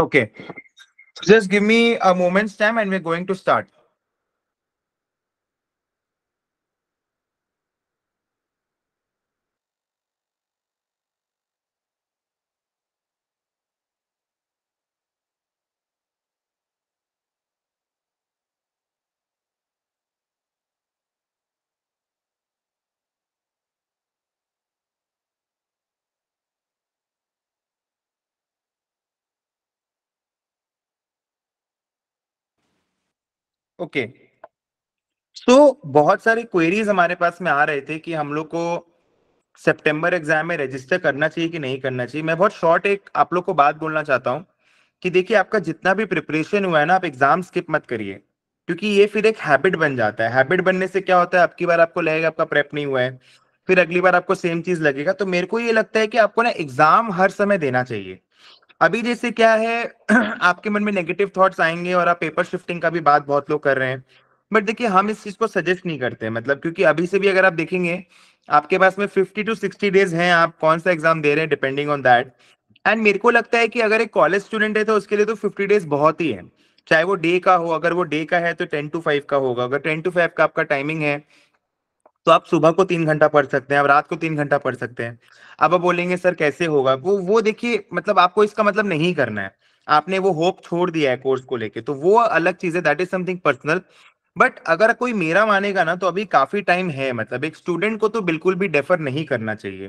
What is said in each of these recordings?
Okay. Just give me a moment's time and we're going to start. Okay okay. So so, बहुत सारी queries हमारे पास में आ रहे थे कि हम लोग को सितंबर एग्जाम में रजिस्टर करना चाहिए कि नहीं करना चाहिए मैं बहुत शॉर्ट एक आप लोग को बात बोलना चाहता हूँ कि देखिए आपका जितना भी प्रिपरेशन हुआ है ना आप एग्जाम स्किप मत करिए क्योंकि ये फिर एक हैबिट बन जाता है हैबिट बनने से क्या होता है आपकी बार आपको लगेगा आपका प्रेप नहीं हुआ है फिर अगली बार आपको सेम चीज लगेगा तो मेरे को ये लगता है कि आपको ना एग्जाम हर समय देना चाहिए अभी जैसे क्या है आपके मन में नेगेटिव थॉट्स आएंगे और आप पेपर शिफ्टिंग का भी बात बहुत लोग कर रहे हैं बट देखिए हम इस चीज को सजेस्ट नहीं करते मतलब क्योंकि अभी से भी अगर आप देखेंगे आपके पास में फिफ्टी टू सिक्सटी डेज हैं आप कौन सा एग्जाम दे रहे हैं डिपेंडिंग ऑन दैट एंड मेरे को लगता है कि अगर एक कॉलेज स्टूडेंट है तो उसके लिए तो फिफ्टी डेज बहुत ही है चाहे वो डे का हो अगर वो डे का है तो टेन टू फाइव का होगा अगर टेन टू फाइव का आपका टाइमिंग है तो आप सुबह को तीन घंटा पढ़ सकते हैं अब रात को तीन घंटा पढ़ सकते हैं अब आप बोलेंगे सर कैसे होगा वो वो देखिए मतलब आपको इसका मतलब नहीं करना है आपने वो होप छोड़ दिया है कोर्स को लेके तो वो अलग चीज है that is something personal but अगर कोई मेरा मानेगा ना तो अभी काफी टाइम है मतलब एक स्टूडेंट को तो बिल्कुल भी डेफर नहीं करना चाहिए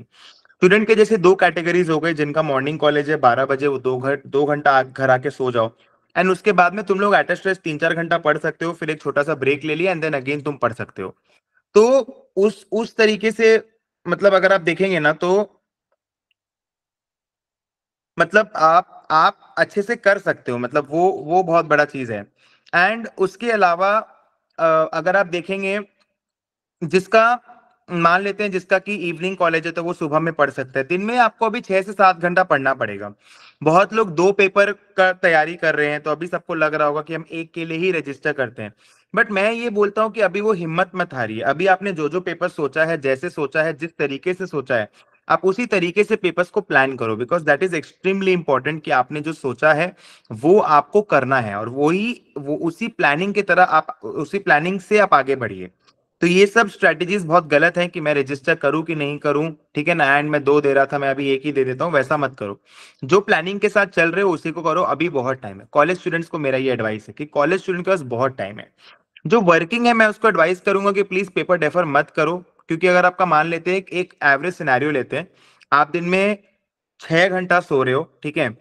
स्टूडेंट के जैसे दो कैटेगरीज हो गए जिनका मॉर्निंग कॉलेज है बारह बजे वो दो घर दो घंटा घर आके सो जाओ एंड उसके बाद में तुम लोग एट स्ट्रेस तीन चार घंटा पढ़ सकते हो फिर एक छोटा सा ब्रेक ले लिया एंड देन अगेन तुम पढ़ सकते हो तो उस उस तरीके से मतलब अगर आप देखेंगे ना तो मतलब आप आप अच्छे से कर सकते हो मतलब वो वो बहुत बड़ा चीज है एंड उसके अलावा अगर आप देखेंगे जिसका मान लेते हैं जिसका कि इवनिंग कॉलेज है तो वो सुबह में पढ़ सकता है दिन में आपको अभी छह से सात घंटा पढ़ना पड़ेगा बहुत लोग दो पेपर का तैयारी कर रहे हैं तो अभी सबको लग रहा होगा कि हम एक के लिए ही रजिस्टर करते हैं बट मैं ये बोलता हूँ कि अभी वो हिम्मत मत हारिए अभी आपने जो जो पेपर सोचा है जैसे सोचा है जिस तरीके से सोचा है आप उसी तरीके से पेपर्स को प्लान करो because that is extremely important कि आपने जो सोचा है वो आपको करना है और वही वो, वो उसी प्लानिंग की तरह आप उसी प्लानिंग से आप आगे बढ़िए तो ये सब स्ट्रेटेजीज बहुत गलत हैं कि मैं रजिस्टर करूं कि नहीं करूं ठीक है ना एंड मैं दो दे रहा था मैं अभी एक ही दे देता हूं वैसा मत करो जो प्लानिंग के साथ चल रहे हो उसी को करो अभी बहुत टाइम है कॉलेज स्टूडेंट्स को मेरा ये एडवाइस है कि कॉलेज स्टूडेंट के पास बहुत टाइम है जो वर्किंग है मैं उसको एडवाइस करूंगा कि प्लीज पेपर डेफर मत करो क्योंकि अगर आपका मान लेते हैं एक एवरेज सिनेरियो लेते हैं आप दिन में छह घंटा सो रहे हो ठीक है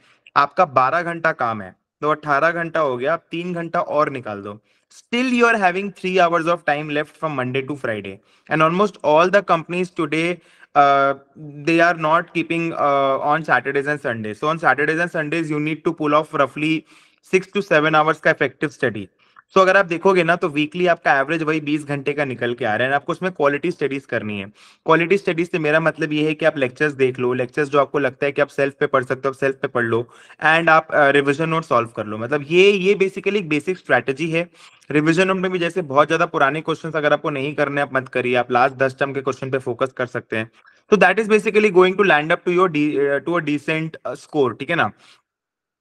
आपका बारह घंटा काम है तो अट्ठारह घंटा हो गया आप तीन घंटा और निकाल दो still you are having three hours of time left from Monday to Friday. And almost all the companies today, uh, they are not keeping uh, on Saturdays and Sundays. So on Saturdays and Sundays, you need to pull off roughly six to seven hours effective study. So so, अगर आप देखोगे ना तो weekly आपका average वही बीस घंटे का निकल के आ रहा है आपको उसमें क्वालिटी स्टडीज करनी है क्वालिटी स्टडीज से मेरा मतलब ये है कि आप लेक्चर्स देख लो लेक्चर्स जो आपको लगता है कि आप सेल्फ पे पढ़ सकते हो आप सेल्फ पे पढ़ लो एंड आप रिविजन नोट सॉल्व कर लो मतलब ये ये बेसिकली एक बेसिक स्ट्रैटेजी है रिविजन नोट में भी जैसे बहुत ज्यादा पुराने क्वेश्चन अगर आपको नहीं करने आप मत करिए आप लास्ट दस टर्म के क्वेश्चन पे फोकस कर सकते हैं तो that is basically going to land up to your to a decent score ठीक है ना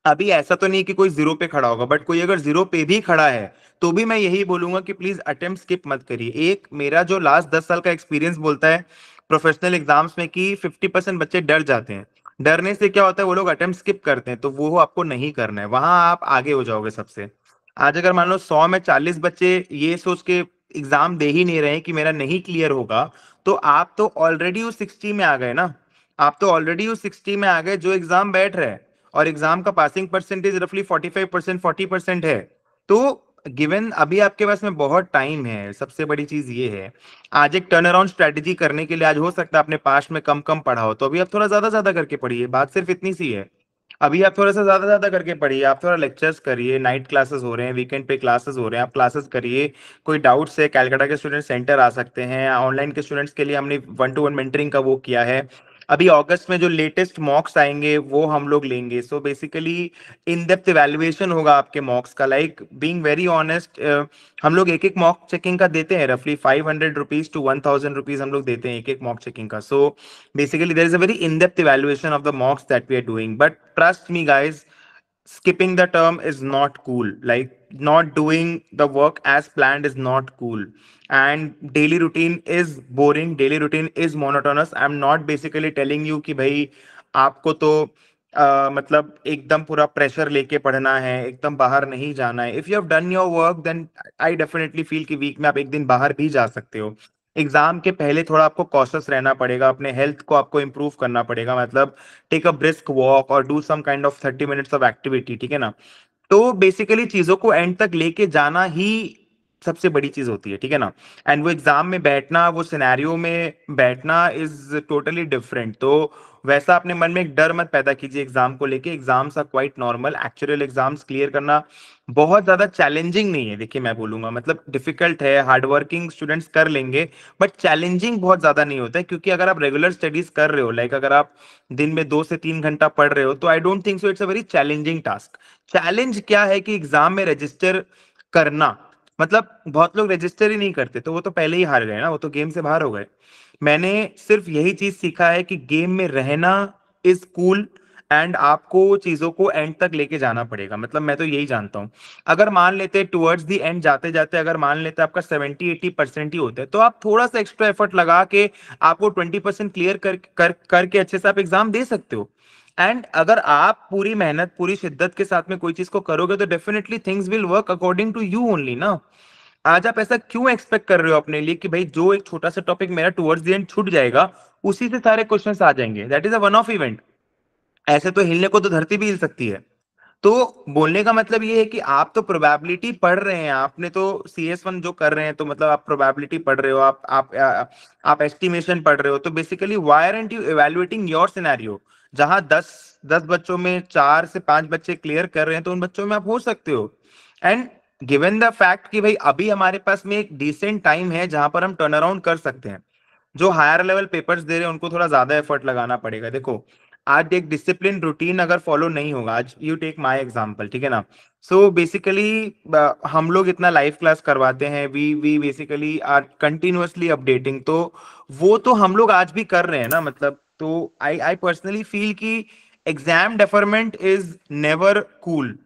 अभी ऐसा तो नहीं कि कोई जीरो पे खड़ा होगा बट कोई अगर जीरो पे भी खड़ा है तो भी मैं यही बोलूंगा कि प्लीज अटेम्प्ट स्किप मत करिए एक मेरा जो लास्ट दस साल का एक्सपीरियंस बोलता है प्रोफेशनल एग्जाम्स में कि फिफ्टी परसेंट बच्चे डर जाते हैं डरने से क्या होता है वो लोग अटेम्प्ट स्किप करते हैं तो वो आपको नहीं करना है वहां आप आगे हो जाओगे सबसे आज अगर मान लो सौ में चालीस बच्चे ये सोच के एग्जाम दे ही नहीं रहे कि मेरा नहीं क्लियर होगा तो आप तो ऑलरेडी उस सिक्सटी में आ गए ना आप तो ऑलरेडी उस सिक्सटी में आ गए जो एग्जाम बैठ रहे हैं और एग्जाम का पासिंग परसेंटेज रफली forty five percent forty percent है तो गिवन अभी आपके पास में बहुत टाइम है सबसे बड़ी चीज ये है आज एक टर्न अराउंड स्ट्रेटेजी करने के लिए आज हो सकता है आपने पास्ट में कम कम पढ़ा हो तो अभी आप थोड़ा ज्यादा ज्यादा करके पढ़िए बात सिर्फ इतनी सी है अभी आप थोड़ा सा ज्यादा ज्यादा करके पढ़िए आप थोड़ा लेक्चर्स करिए नाइट क्लासेस हो रहे हैं वीकेंड पे क्लासेस हो रहे हैं आप क्लासेस करिए कोई डाउट्स है कैलकाटा के स्टूडेंट सेंटर आ सकते हैं ऑनलाइन के स्टूडेंट्स के लिए हमने वन टू वन मेंटरिंग का वो किया है अभी अगस्त में जो लेटेस्ट मॉक्स आएंगे वो हम लोग लेंगे so basically in depth evaluation होगा आपके मॉक्स का लाइक बीइंग वेरी ऑनेस्ट हम लोग एक एक मॉक चेकिंग का देते हैं रफली five hundred rupees to one thousand rupees हम लोग देते हैं एक एक मॉक चेकिंग का so basically there is a very in depth evaluation of the mocks that we are doing but trust me guys skipping the term is not cool like not doing the work as planned is not cool and daily routine is boring daily routine is monotonous i'm not basically telling you ki bhai aapko to Uh, मतलब एकदम पूरा pressure लेके पढ़ना है एकदम बाहर नहीं जाना है if you have done your work then I definitely feel कि वीक में आप एक दिन बाहर भी जा सकते हो एग्जाम के पहले थोड़ा आपको कॉशस रहना पड़ेगा अपने हेल्थ को आपको इम्प्रूव करना पड़ेगा मतलब टेक अ ब्रिस्क वॉक और do some kind of thirty minutes of activity ठीक है ना तो बेसिकली चीजों को एंड तक लेके जाना ही सबसे बड़ी चीज होती है ठीक है ना एंड वो एग्जाम में बैठना वो सिनेरियो में बैठना इज टोटली डिफरेंट तो वैसा अपने मन में एक डर मत पैदा कीजिए एग्जाम को लेके exams are quite normal actual exams clear करना बहुत ज्यादा चैलेंजिंग नहीं है देखिए मैं बोलूंगा मतलब डिफिकल्ट है हार्डवर्किंग स्टूडेंट्स कर लेंगे बट चैलेंजिंग बहुत ज्यादा नहीं होता है क्योंकि अगर आप रेगुलर स्टडीज कर रहे हो लाइक अगर आप दिन में दो से तीन घंटा पढ़ रहे हो तो I don't think so it's a very challenging task challenge क्या है कि एग्जाम में रजिस्टर करना मतलब बहुत लोग रजिस्टर ही नहीं करते तो वो तो पहले ही हार गए ना वो तो गेम से बाहर हो गए मैंने सिर्फ यही चीज सीखा है कि गेम में रहना इज कूल एंड आपको चीजों को एंड तक लेके जाना पड़ेगा मतलब मैं तो यही जानता हूँ अगर मान लेते टूवर्ड्स दी एंड जाते जाते अगर मान लेते आपका सेवेंटी एटी परसेंट ही होता है तो आप थोड़ा सा एक्स्ट्रा एफर्ट लगा के आपको ट्वेंटी परसेंट क्लियर कर, कर करके अच्छे से आप एग्जाम दे सकते हो एंड अगर आप पूरी मेहनत पूरी शिद्दत के साथ में कोई चीज को करोगे तो definitely things will work according to you only ना आज आप ऐसा क्यों एक्सपेक्ट कर रहे हो अपने लिए कि भाई जो एक छोटा सा टॉपिक मेरा टुवर्ड्स द एंड छूट जाएगा उसी से सारे क्वेश्चन आ जाएंगे that is a one off event ऐसे तो हिलने को तो धरती भी हिल सकती है तो बोलने का मतलब ये है कि आप तो प्रोबेबिलिटी पढ़ रहे हैं आपने तो सी एस वन जो कर रहे हैं तो मतलब आप प्रोबेबिलिटी पढ़ रहे हो आप आप आप एस्टिमेशन पढ़ रहे हो तो basically why aren't you evaluating your scenario जहां दस दस बच्चों में चार से पांच बच्चे क्लियर कर रहे हैं तो उन बच्चों में आप हो सकते हो एंड गिवन द फैक्ट कि भाई अभी हमारे पास में एक डिसेंट टाइम है जहां पर हम टर्न अराउंड कर सकते हैं जो हायर लेवल पेपर्स दे रहे हैं उनको थोड़ा ज्यादा एफर्ट लगाना पड़ेगा देखो आज एक डिसिप्लिन रूटीन अगर फॉलो नहीं होगा आज यू टेक माय एग्जांपल ठीक है ना सो so बेसिकली हम लोग इतना लाइव क्लास करवाते हैं we we basically are continuously updating तो वो तो हम लोग आज भी कर रहे हैं ना मतलब तो आई आई पर्सनली फील कि exam deferment is never cool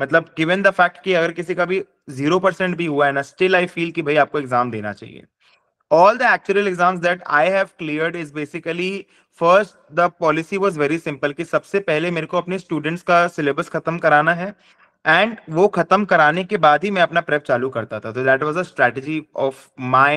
मतलब गिवन द फैक्ट कि अगर किसी का भी जीरो परसेंट भी हुआ है ना स्टिल आई फील कि भाई आपको एग्जाम देना चाहिए all the actuarial exams that I have cleared is basically first the policy was very simple कि सबसे पहले मेरे को अपने students का syllabus खत्म कराना है and वो खत्म कराने के बाद ही मैं अपना prep चालू करता था तो that was a strategy of my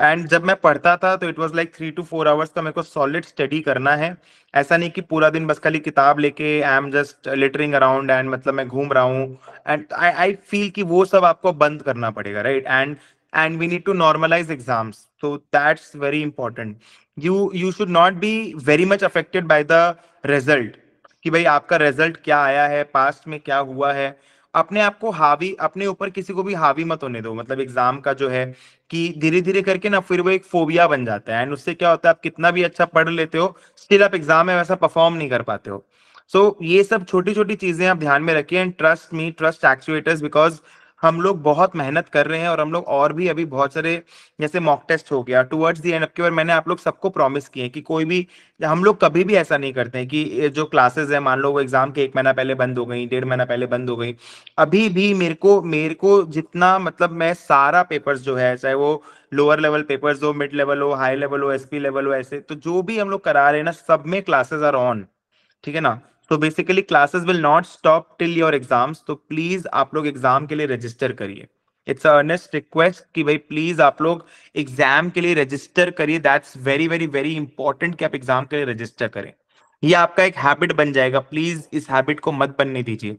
and जब मैं पढ़ता था तो it was like three to four hours का मेरे को सॉलिड स्टडी करना है ऐसा नहीं कि पूरा दिन बस खाली किताब लेके I am just loitering around and मतलब मैं घूम रहा हूँ एंड आई आई फील कि वो सब आपको बंद करना पड़ेगा right and and we need to normalize exams तो that's very important you you should not be very much affected by the result कि भाई आपका रिजल्ट क्या आया है पास्ट में क्या हुआ है अपने आप को हावी अपने ऊपर किसी को भी हावी मत होने दो मतलब एग्जाम का जो है कि धीरे धीरे करके ना फिर वो एक फोबिया बन जाता है एंड उससे क्या होता है आप कितना भी अच्छा पढ़ लेते हो स्टिल आप एग्जाम में वैसा परफॉर्म नहीं कर पाते हो सो so, ये सब छोटी छोटी चीजें आप ध्यान में रखिए and trust me trust actuators because हम लोग बहुत मेहनत कर रहे हैं और हम लोग और भी अभी बहुत सारे जैसे मॉक टेस्ट हो गया टूवर्ड्स दी एंड अब की बार मैंने आप लोग सबको प्रॉमिस किए कि कोई भी हम लोग कभी भी ऐसा नहीं करते हैं कि जो क्लासेस है मान लो वो एग्जाम के एक महीना पहले बंद हो गई डेढ़ महीना पहले बंद हो गई अभी भी मेरे को मेरे को जितना मतलब मैं सारा पेपर्स जो है चाहे वो लोअर लेवल पेपर्स हो मिड लेवल हो हाई लेवल हो एसपी लेवल हो ऐसे तो जो भी हम लोग करा रहे हैं ना सब में क्लासेस आर ऑन ठीक है ना तो basically classes will not stop till your exams तो प्लीज आप लोग एग्जाम के लिए रजिस्टर करिए इट्स अर्नेस्ट रिक्वेस्ट कि भाई प्लीज आप लोग एग्जाम के लिए रजिस्टर करिए that's very very very important कि आप एग्जाम के लिए रजिस्टर करें ये आपका एक हैबिट बन जाएगा प्लीज इस हैबिट को मत बनने दीजिए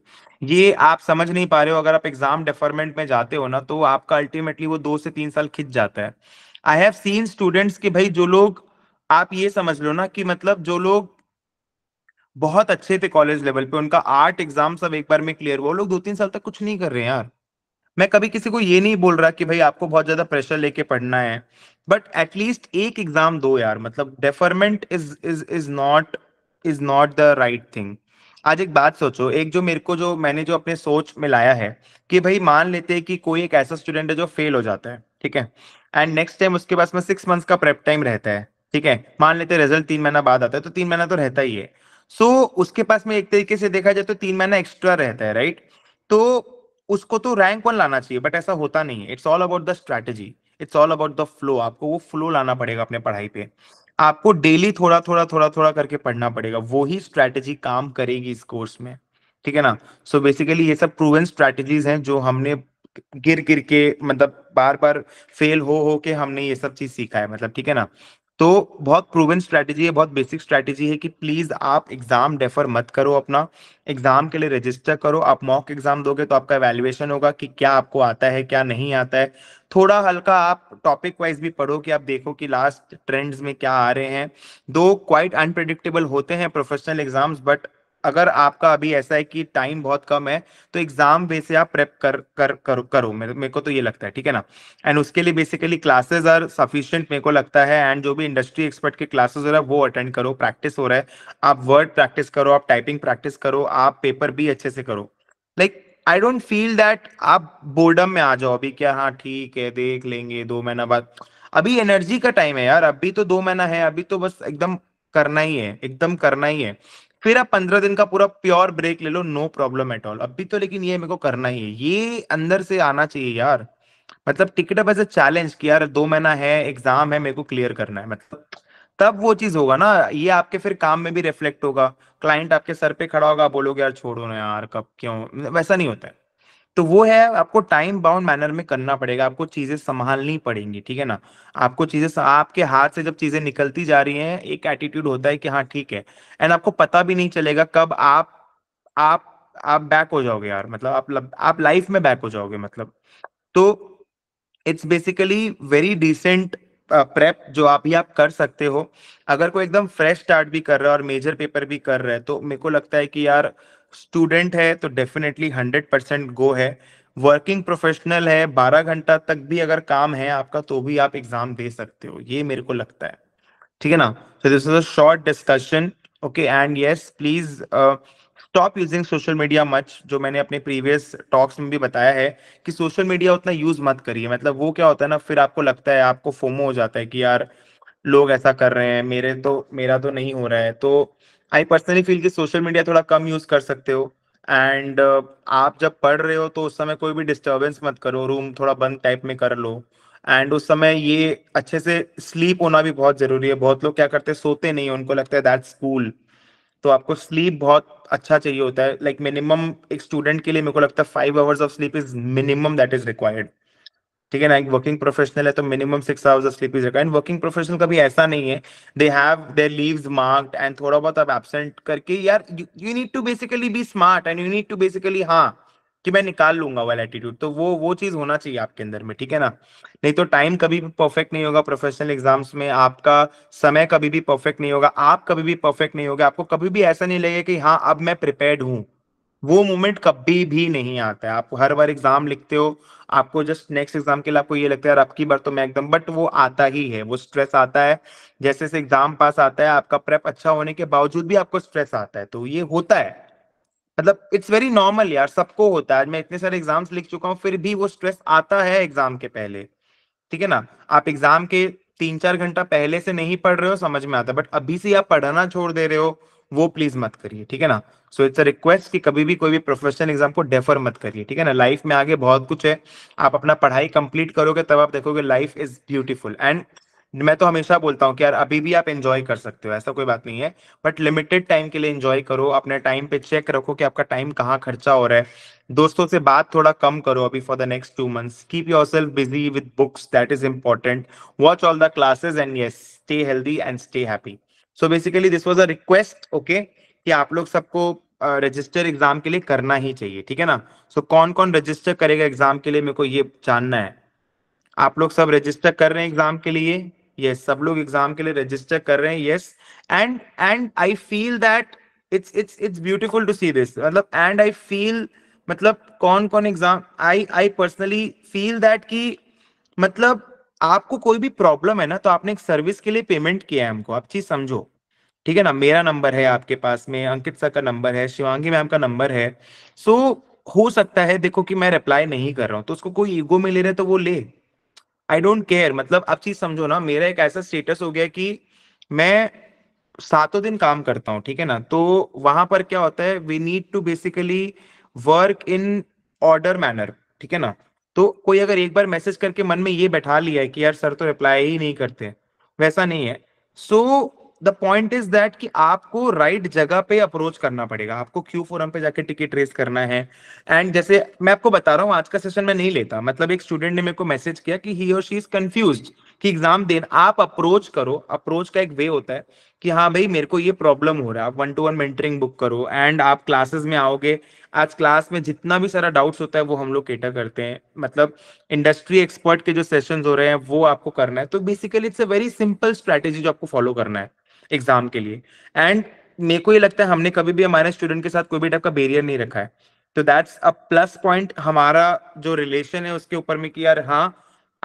ये आप समझ नहीं पा रहे हो अगर आप एग्जाम डेफरमेंट में जाते हो ना तो आपका अल्टीमेटली वो दो से तीन साल खिंच जाता है आई हैव सीन स्टूडेंट्स कि भाई जो लोग आप ये समझ लो ना कि मतलब जो लोग बहुत अच्छे थे कॉलेज लेवल पे उनका आर्ट एग्जाम सब एक बार में क्लियर हुआ लोग दो तीन साल तक कुछ नहीं कर रहे हैं यार मैं कभी किसी को ये नहीं बोल रहा कि भाई आपको बहुत ज्यादा प्रेशर लेके पढ़ना है बट एटलीस्ट एक एग्जाम दो यार मतलब deferment is is is not is not the right thing आज एक बात सोचो एक जो मेरे को जो मैंने जो अपने सोच में लाया है कि भाई मान लेते हैं कि कोई एक ऐसा स्टूडेंट है जो फेल हो जाता है ठीक है एंड नेक्स्ट टाइम उसके पास में सिक्स मंथ्स का प्रेप टाइम रहता है ठीक है मान लेते रिजल्ट तीन महीना बाद आता है तो तीन महीना तो रहता ही है सो so, उसके पास में एक तरीके से देखा जाए तो तीन महीना एक्स्ट्रा रहता है राइट तो उसको तो रैंक वन लाना चाहिए बट ऐसा होता नहीं है it's all about the strategy it's all about the flow आपको वो फ्लो लाना पड़ेगा अपने पढ़ाई पे आपको डेली थोड़ा थोड़ा थोड़ा थोड़ा करके पढ़ना पड़ेगा वो ही स्ट्रैटेजी काम करेगी इस कोर्स में ठीक है ना सो so बेसिकली ये सब प्रूवन स्ट्रैटेजीज हैं जो हमने गिर गिर के मतलब बार बार फेल हो हो के हमने ये सब चीज सीखा है मतलब ठीक है ना तो बहुत प्रूवन स्ट्रैटेजी है बहुत बेसिक स्ट्रैटेजी है कि प्लीज आप एग्जाम डेफर मत करो अपना एग्जाम के लिए रजिस्टर करो आप मॉक एग्जाम दोगे तो आपका एवेल्युएशन होगा कि क्या आपको आता है क्या नहीं आता है थोड़ा हल्का आप टॉपिक वाइज भी पढ़ो कि आप देखो कि लास्ट ट्रेंड्स में क्या आ रहे हैं दो क्वाइट अनप्रडिक्टेबल होते हैं प्रोफेशनल एग्जाम्स बट अगर आपका अभी ऐसा है कि टाइम बहुत कम है तो एग्जाम वे से आप प्रेप कर कर कर करो मेरे, को तो ये लगता है ठीक है ना एंड उसके लिए बेसिकली क्लासेस आर सफिशियंट मेरे को लगता है एंड जो भी इंडस्ट्री एक्सपर्ट के क्लासेस हो रहा है वो अटेंड करो प्रैक्टिस हो रहा है आप वर्ड प्रैक्टिस करो आप टाइपिंग प्रैक्टिस करो आप पेपर भी अच्छे से करो like I don't feel that आप बोर्डम में आ जाओ अभी क्या हाँ ठीक है देख लेंगे दो महीना बाद अभी एनर्जी का टाइम है यार अभी तो दो महीना है अभी तो बस एकदम करना ही है एकदम करना ही है फिर आप पंद्रह दिन का पूरा प्योर ब्रेक ले लो नो प्रॉब्लम एट ऑल अभी तो लेकिन ये मेरे को करना ही है ये अंदर से आना चाहिए यार मतलब take it up as a challenge कि यार दो महीना है एग्जाम है मेरे को क्लियर करना है मतलब तब वो चीज होगा ना ये आपके फिर काम में भी रिफ्लेक्ट होगा क्लाइंट आपके सर पे खड़ा होगा बोलोगे यार छोड़ो ना यार कब क्यों वैसा नहीं होता है तो वो है आपको टाइम बाउंड मैनर में करना पड़ेगा आपको चीजें संभालनी पड़ेंगी ठीक है ना आपको चीजें आपके हाथ से जब चीजें निकलती जा रही हैं एक एटीट्यूड होता है कि हाँ ठीक है एंड आपको पता भी नहीं चलेगा कब आप आप आप बैक हो जाओगे यार मतलब आप आप लाइफ में बैक हो जाओगे मतलब तो it's basically very decent prep जो आप ही आप कर सकते हो अगर कोई एकदम फ्रेश स्टार्ट भी कर रहा है और मेजर पेपर भी कर रहा है तो मेरे को लगता है कि यार स्टूडेंट है तो डेफिनेटली हंड्रेड परसेंट गो है वर्किंग प्रोफेशनल है बारह घंटा तक भी अगर काम है आपका तो भी आप एग्जाम दे सकते हो ये मेरे को लगता है ठीक है ना so this is a short discussion okay and yes please stop using social media much जो मैंने अपने प्रीवियस टॉक्स में भी बताया है कि सोशल मीडिया उतना यूज मत करिए मतलब वो क्या होता है ना फिर आपको लगता है आपको फोमो हो जाता है कि यार लोग ऐसा कर रहे हैं मेरे तो मेरा तो नहीं हो रहा है तो आई पर्सनली फील कि सोशल मीडिया थोड़ा कम यूज कर सकते हो एंड uh, आप जब पढ़ रहे हो तो उस समय कोई भी डिस्टर्बेंस मत करो रूम थोड़ा बंद टाइप में कर लो एंड उस समय ये अच्छे से स्लीप होना भी बहुत जरूरी है बहुत लोग क्या करते हैं सोते नहीं उनको लगता है दैट्स कूल तो आपको स्लीप बहुत अच्छा चाहिए होता है लाइक like मिनिमम एक स्टूडेंट के लिए मेरे को लगता है five hours of sleep is minimum that is required ठीक है ना एक वर्किंग प्रोफेशनल है तो minimum six hours of sleep is required working professional का भी ऐसा नहीं है they have their leaves marked and थोड़ा बहुत आप एब्सेंट करके यार you need to basically be smart and you need to basically हाँ कि मैं निकाल लूंगा वाला एटीट्यूड तो वो वो चीज होना चाहिए आपके अंदर में ठीक है ना नहीं तो टाइम कभी भी परफेक्ट नहीं होगा प्रोफेशनल एग्जाम्स में आपका समय कभी भी परफेक्ट नहीं होगा आप कभी भी परफेक्ट नहीं होगा आपको कभी भी ऐसा नहीं लगेगा कि हाँ अब मैं प्रिपेयर्ड हूँ वो मोमेंट कभी भी नहीं आता है आप हर बार एग्जाम लिखते हो आपको जस्ट नेक्स्ट एग्जाम के लिए आपको ये लगता है यार आपकी बार तो मैं एकदम बट वो आता ही है वो स्ट्रेस आता है जैसे जैसे एग्जाम पास आता है आपका प्रेप अच्छा होने के बावजूद भी आपको स्ट्रेस आता है तो ये होता है मतलब इट्स वेरी नॉर्मल यार सबको होता है मैं इतने सारे एग्जाम्स लिख चुका हूँ फिर भी वो स्ट्रेस आता है एग्जाम के पहले ठीक है ना आप एग्जाम के तीन चार घंटा पहले से नहीं पढ़ रहे हो समझ में आता बट अभी से आप पढ़ना छोड़ दे रहे हो वो प्लीज मत करिए ठीक है ना सो इट्स अ रिक्वेस्ट कि कभी भी कोई भी प्रोफेशनल एग्जाम को डेफर मत करिए ठीक है ना लाइफ में आगे बहुत कुछ है आप अपना पढ़ाई कंप्लीट करोगे तब आप देखोगे लाइफ इज ब्यूटीफुल एंड मैं तो हमेशा बोलता हूँ कि यार अभी भी आप एंजॉय कर सकते हो ऐसा कोई बात नहीं है बट लिमिटेड टाइम के लिए एंजॉय करो अपने टाइम पे चेक रखो कि आपका टाइम कहाँ खर्चा हो रहा है दोस्तों से बात थोड़ा कम करो अभी for the next two months keep yourself busy with books that is important watch all the classes and ये stay healthy and stay happy so basically this was a request okay कि आप लोग सबको register exam के लिए करना ही चाहिए ठीक है ना सो so, कौन कौन रजिस्टर करेगा एग्जाम के लिए मेरे को ये जानना है आप लोग सब रजिस्टर कर रहे हैं एग्जाम के लिए यस yes, सब लोग एग्जाम के लिए रजिस्टर कर रहे हैं yes and and I feel that it's it's it's beautiful to see this मतलब एंड आई फील मतलब कौन कौन exam I I personally feel that कि मतलब आपको कोई भी प्रॉब्लम है ना तो आपने एक सर्विस के लिए पेमेंट किया है हमको आप चीज समझो ठीक है ना मेरा नंबर है आपके पास में अंकित सर का नंबर है शिवांगी मैम का नंबर है सो so, हो सकता है देखो कि मैं रिप्लाई नहीं कर रहा हूँ तो उसको कोई ईगो में ले रहे तो वो ले आई डोंट केयर मतलब आप चीज समझो ना मेरा एक ऐसा स्टेटस हो गया कि मैं सातों दिन काम करता हूँ ठीक है ना तो वहां पर क्या होता है we need to basically work in order manner ठीक है ना तो कोई अगर एक बार मैसेज करके मन में ये बैठा लिया है कि यार सर तो रिप्लाई ही नहीं करते वैसा नहीं है so the point is that कि आपको राइट right जगह पे अप्रोच करना पड़ेगा आपको क्यू फोरम पे जाके टिकट रेस करना है एंड जैसे मैं आपको बता रहा हूँ आज का सेशन मैं नहीं लेता मतलब एक स्टूडेंट ने मेरे को मैसेज किया कि ही और शी इज कंफ्यूज कि एग्जाम दे आप अप्रोच करो अप्रोच का एक वे होता है कि हाँ भाई मेरे को ये प्रॉब्लम हो रहा है आप one to one mentoring book करो एंड आप क्लासेस में आओगे आज क्लास में जितना भी सारा डाउट्स होता है वो हम लोग केटर करते हैं मतलब इंडस्ट्री एक्सपर्ट के जो सेशन हो रहे हैं वो आपको करना है तो basically it's a very simple strategy जो आपको फॉलो करना है एग्जाम के लिए एंड मेरे को ये लगता है हमने कभी भी हमारे स्टूडेंट के साथ कोई भी टाइप का बेरियर नहीं रखा है तो दैट्स अ प्लस पॉइंट हमारा जो रिलेशन है उसके ऊपर में कि यार हाँ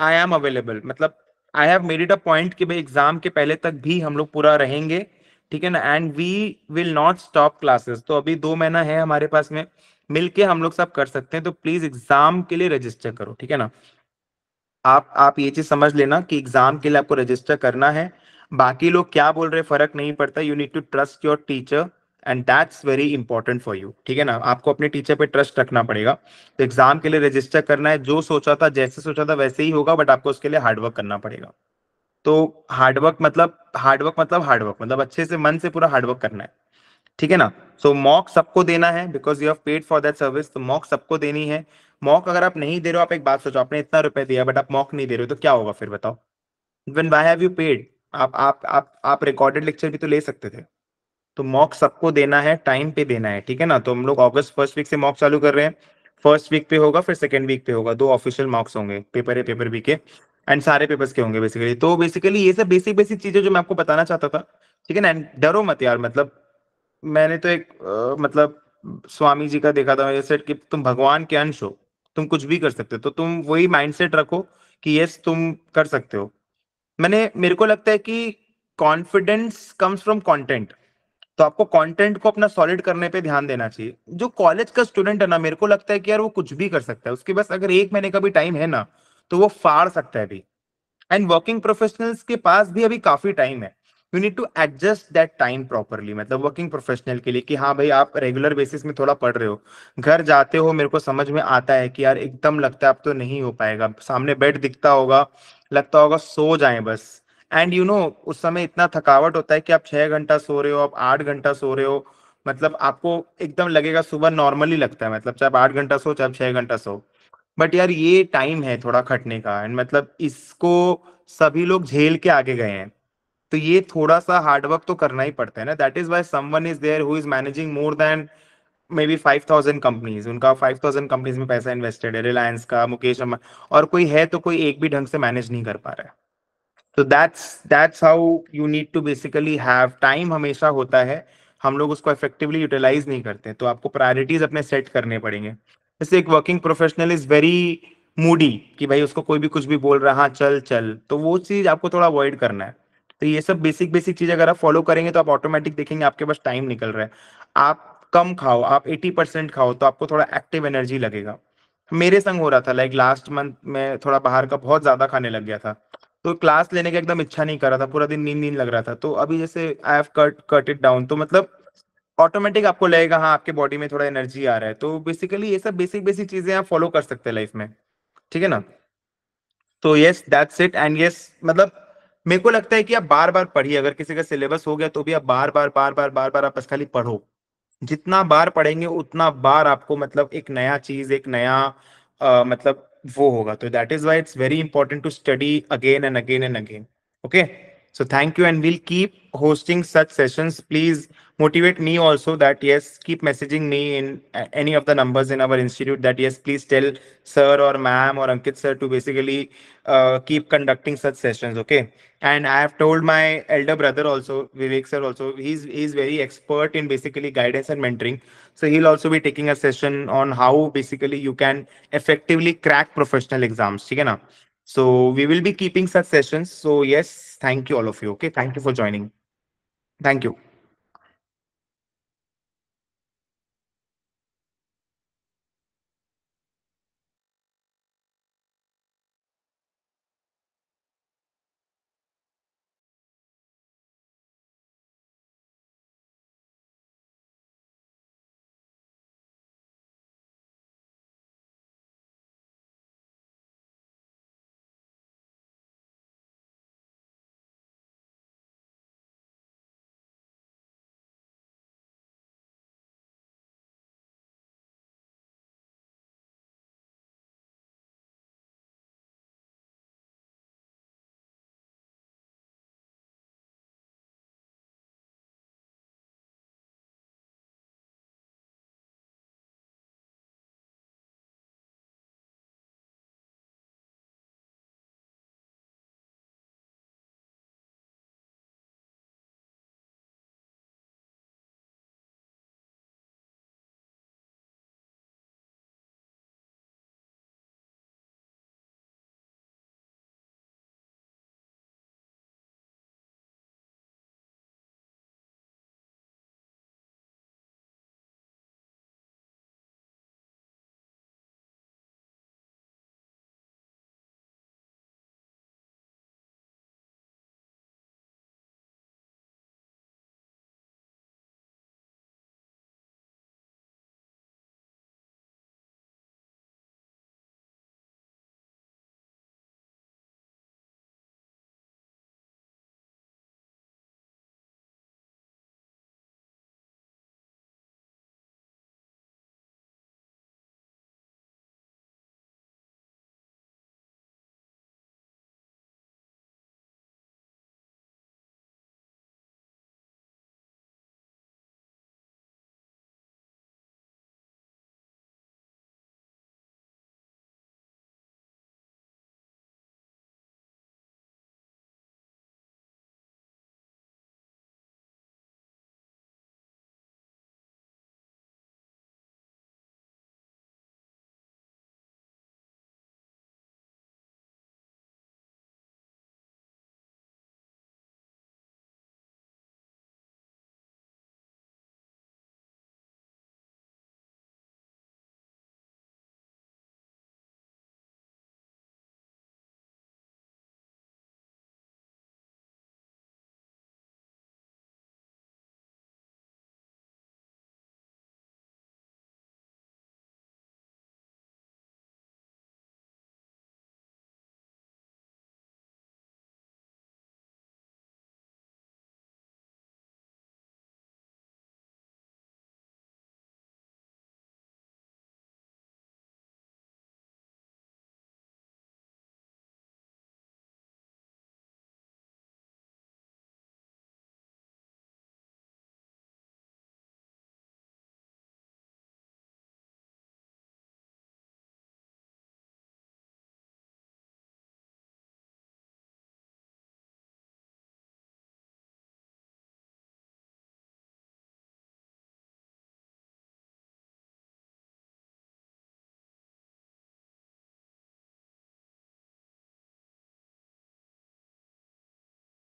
आई एम अवेलेबल मतलब I have made it a point कि भाई एग्जाम के पहले तक भी हम लोग पूरा रहेंगे ठीक है ना and we will not stop classes तो अभी दो महीना है हमारे पास में मिलके हम लोग सब कर सकते हैं तो प्लीज एग्जाम के लिए रजिस्टर करो ठीक है ना आप आप ये चीज समझ लेना कि एग्जाम के लिए आपको रजिस्टर करना है बाकी लोग क्या बोल रहे फर्क नहीं पड़ता you need to trust your teacher and that's very important for you ठीक है ना आपको अपने टीचर पे ट्रस्ट रखना पड़ेगा तो एग्जाम के लिए रजिस्टर करना है जो सोचा था जैसे सोचा था वैसे ही होगा बट आपको उसके लिए हार्डवर्क करना पड़ेगा तो हार्डवर्क मतलब हार्डवर्क मतलब हार्डवर्क मतलब अच्छे से मन से पूरा हार्डवर्क करना है ठीक है ना सो मॉक सबको देना है because you have paid for that service तो मॉक सबको देनी है मॉक अगर आप नहीं दे रहे हो आप एक बात सोचो आपने इतना रुपए दिया बट आप मॉक नहीं दे रहे हो तो क्या होगा फिर बताओ when why have you paid आप आप आप आप रिकॉर्डेड लेक्चर भी तो ले सकते थे तो मॉक सबको देना है टाइम पे देना है ठीक है ना तो हम लोग ऑगस्ट फर्स्ट वीक से मॉक चालू कर रहे हैं फर्स्ट वीक पे होगा फिर सेकेंड वीक पे होगा दो ऑफिशियल मॉक्स होंगे पेपर ए पेपर बी के एंड सारे पेपर्स के होंगे बेसिकली तो बेसिकली ये सब बेसिक बेसिक चीजें जो मैं आपको बताना चाहता था ठीक है ना एंड डरो मत यार मतलब मैंने तो एक आ, मतलब स्वामी जी का देखा था सेट कि तुम भगवान के अंश हो तुम कुछ भी कर सकते हो तो तुम वही माइंडसेट रखो कि यस तुम कर सकते हो मैंने मेरे को लगता है कि कॉन्फिडेंस कम्स फ्रॉम कंटेंट तो आपको कंटेंट को अपना सॉलिड करने पे ध्यान देना चाहिए जो कॉलेज का स्टूडेंट है ना मेरे को लगता है कि यार वो कुछ भी कर सकता है उसके बस अगर एक महीने का भी टाइम है ना तो वो फाड़ सकता है अभी एंड वर्किंग प्रोफेशनल्स के पास भी अभी काफी टाइम है you need to adjust that time properly मतलब वर्किंग प्रोफेशनल के लिए कि हाँ भाई आप रेगुलर बेसिस में थोड़ा पढ़ रहे हो घर जाते हो मेरे को समझ में आता है कि यार एकदम लगता है आप तो नहीं हो पाएगा सामने बेड दिखता होगा लगता होगा सो जाए बस एंड यू नो उस समय इतना थकावट होता है कि आप छह घंटा सो रहे हो आप आठ घंटा सो रहे हो मतलब आपको एकदम लगेगा सुबह नॉर्मली लगता है मतलब चाहे आप आठ घंटा सो चाहे आप छह घंटा सो बट यार ये टाइम है थोड़ा खटने का एंड मतलब इसको सभी लोग झेल के आगे गए हैं तो ये थोड़ा सा हार्डवर्क तो करना ही पड़ता है ना that is why someone is there who is managing more than maybe five thousand companies उनका फाइव थाउजेंड कंपनीज में पैसा इन्वेस्टेड है रिलायंस का मुकेश और कोई है तो कोई एक भी ढंग से मैनेज नहीं कर पा रहा है तो that's that's how you need to basically have time हमेशा होता है हम लोग उसको इफेक्टिवली यूटिलाइज नहीं करते तो आपको प्रायोरिटीज अपने सेट करने पड़ेंगे जैसे एक working professional is very moody कि भाई उसको कोई भी कुछ भी बोल रहा हाँ चल चल तो वो चीज आपको थोड़ा अवॉइड करना है तो ये सब बेसिक बेसिक चीज अगर आप फॉलो करेंगे तो आप ऑटोमेटिक देखेंगे आपके पास टाइम निकल रहा है आप कम खाओ आप एटी परसेंट खाओ तो आपको थोड़ा एक्टिव एनर्जी लगेगा मेरे संग हो रहा था लाइक लास्ट मंथ में थोड़ा बाहर का बहुत ज्यादा खाने लग गया था तो क्लास लेने का एकदम इच्छा नहीं कर रहा था पूरा दिन नींद नींद लग रहा था तो अभी जैसे I have cut cut it down तो मतलब ऑटोमेटिक आपको लगेगा हाँ आपके बॉडी में थोड़ा एनर्जी आ रहा है तो बेसिकली ये सब बेसिक बेसिक चीजें आप फॉलो कर सकते हैं लाइफ में ठीक है ना तो yes that's it and yes मतलब मेरे को लगता है कि आप बार बार पढ़िए अगर किसी का सिलेबस हो गया तो भी आप बार बार बार बार बार बार आप बस खाली पढ़ो जितना बार पढ़ेंगे उतना बार आपको मतलब एक नया चीज एक नया आ, मतलब वो होगा तो that is why it's very important to study again and again and again okay so thank you and will keep hosting such sessions please motivate me also that yes keep messaging me in any of the numbers in our institute that yes please tell sir or ma'am or ankit sir to basically uh, keep conducting such sessions okay and i have told my elder brother also vivek sir also he's he's very expert in basically guidance and mentoring so he'll also be taking a session on how basically you can effectively crack professional exams okay na? so we will be keeping such sessions so yes thank you all of you okay thank you for joining thank you